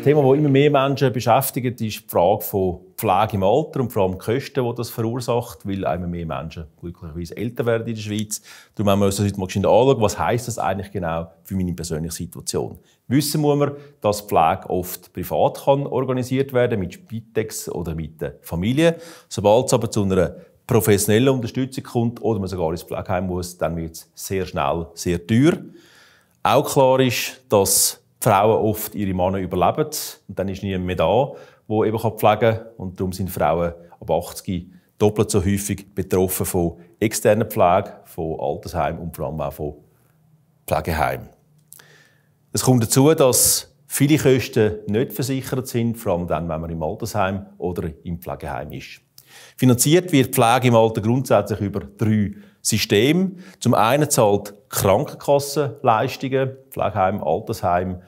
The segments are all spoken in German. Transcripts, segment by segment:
ein Thema, das immer mehr Menschen beschäftigt, ist die Frage von Pflege im Alter und vor allem die Kosten, die das verursacht, weil immer mehr Menschen glücklicherweise älter werden in der Schweiz. Darum haben wir uns das heute mal anschauen, was heißt das eigentlich genau für meine persönliche Situation. Wissen muss man, dass Pflege oft privat kann organisiert werden mit Spitex oder mit der Familie. Sobald es aber zu einer professionellen Unterstützung kommt oder man sogar ins Pflegeheim muss, dann wird es sehr schnell sehr teuer. Auch klar ist, dass Frauen oft ihre Männer überleben und dann ist niemand mehr da, der eben pflegen kann. Und darum sind Frauen ab 80 doppelt so häufig betroffen von externer Pflege, von Altersheim und vor allem auch von Pflegeheimen. Es kommt dazu, dass viele Kosten nicht versichert sind, vor allem dann, wenn man im Altersheim oder im Pflegeheim ist. Finanziert wird Pflege im Alter grundsätzlich über drei Systeme. Zum einen zahlt Krankenkassenleistungen, Pflegeheim, Altersheim,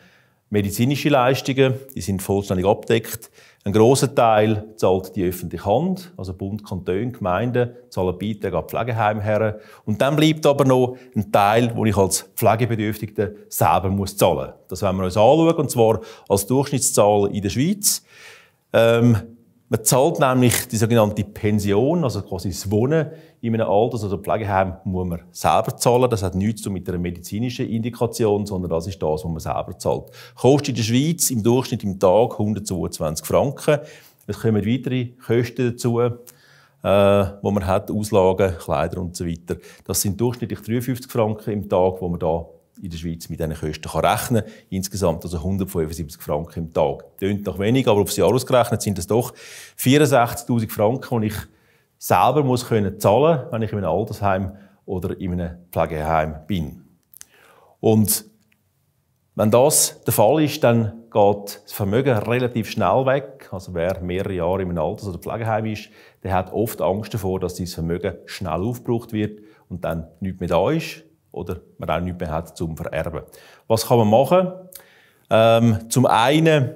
medizinische Leistungen, die sind vollständig abdeckt. Ein großer Teil zahlt die öffentliche Hand, also Bund, Kanton, Gemeinden zahlen Beiträge an Pflegeheimherren. Und dann bleibt aber noch ein Teil, den ich als Pflegebedürftigter selber muss zahlen muss. Das werden wir uns anschauen, und zwar als Durchschnittszahl in der Schweiz. Ähm, man zahlt nämlich die sogenannte Pension, also quasi das Wohnen in einem Alters- also oder Pflegeheim, muss man selber zahlen. Das hat nichts mit einer medizinischen Indikation, sondern das ist das, was man selber zahlt. Kostet in der Schweiz im Durchschnitt im Tag 122 Franken. Es kommen weitere Kosten dazu, äh, wo man hat, Auslagen, Kleider und so weiter. Das sind durchschnittlich 53 Franken im Tag, wo man da in der Schweiz mit diesen Kosten kann rechnen kann. Insgesamt also 175 Franken im Tag. Tönt noch wenig, aber aufs Jahr ausgerechnet sind es doch 64'000 Franken, die ich selber muss können zahlen muss, wenn ich in einem Altersheim oder in einem Pflegeheim bin. Und wenn das der Fall ist, dann geht das Vermögen relativ schnell weg. Also wer mehrere Jahre in einem Alters- oder Pflegeheim ist, der hat oft Angst davor, dass sein Vermögen schnell aufgebraucht wird und dann nichts mehr da ist oder man auch nichts mehr hat zum Vererben. Was kann man machen? Ähm, zum einen,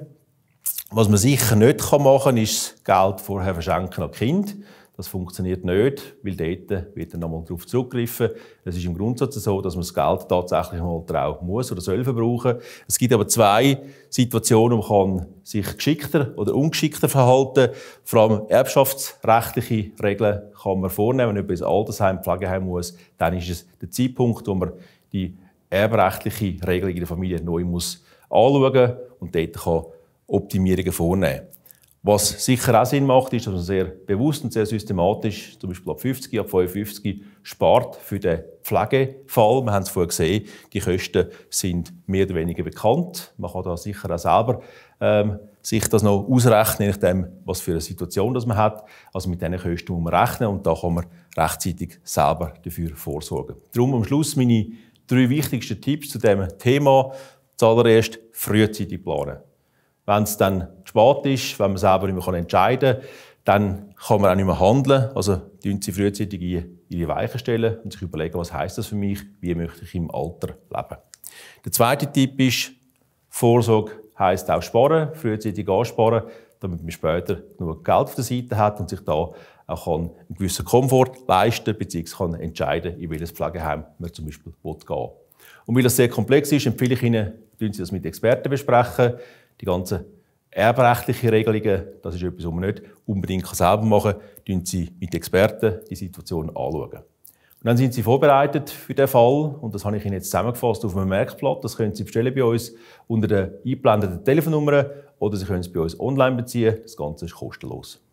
was man sicher nicht machen kann, ist das Geld vorher verschenken an Kind. Das funktioniert nicht, weil dort wird dann nochmal darauf zugegriffen. Es ist im Grundsatz so, dass man das Geld tatsächlich mal drauf muss oder soll verbrauchen. Es gibt aber zwei Situationen, wo man sich geschickter oder ungeschickter verhalten. Vor allem erbschaftsrechtliche Regeln kann man vornehmen. Wenn jemand ins Altersheim, Pflegeheim muss, dann ist es der Zeitpunkt, wo man die erbrechtliche Regelung in der Familie neu muss anschauen und dort kann Optimierungen vornehmen was sicher auch Sinn macht, ist, dass man sehr bewusst und sehr systematisch, zum Beispiel ab 50, ab 55, spart für den Pflegefall. Wir haben es vorher gesehen, die Kosten sind mehr oder weniger bekannt. Man kann da sicher auch selber ähm, sich das noch ausrechnen, je dem, was für eine Situation das man hat. Also mit diesen Kosten muss man rechnen und da kann man rechtzeitig selber dafür vorsorgen. Darum am Schluss meine drei wichtigsten Tipps zu dem Thema. Zuallererst frühzeitig planen. Wenn es dann spät ist, wenn man selber nicht mehr entscheiden kann, dann kann man auch nicht mehr handeln. Also tun Sie frühzeitig Ihre Weichen stellen und sich überlegen, was heisst das für mich, wie möchte ich im Alter leben. Der zweite Tipp ist, Vorsorge heisst auch sparen, frühzeitig ansparen, damit man später genug Geld auf der Seite hat und sich da auch einen gewissen Komfort leisten bzw. kann entscheiden, in welches Pflegeheim man zum Beispiel gehen will. Und weil das sehr komplex ist, empfehle ich Ihnen, tun Sie das mit Experten besprechen, die ganzen erbrechtlichen Regelungen, das ist etwas, was man nicht unbedingt selber machen kann, Sie mit Experten die Situation anschauen. Und dann sind Sie vorbereitet für den Fall und das habe ich Ihnen jetzt zusammengefasst auf einem Merkblatt. Das können Sie bestellen bei uns unter der eingeblendeten Telefonnummer oder Sie können es bei uns online beziehen. Das Ganze ist kostenlos.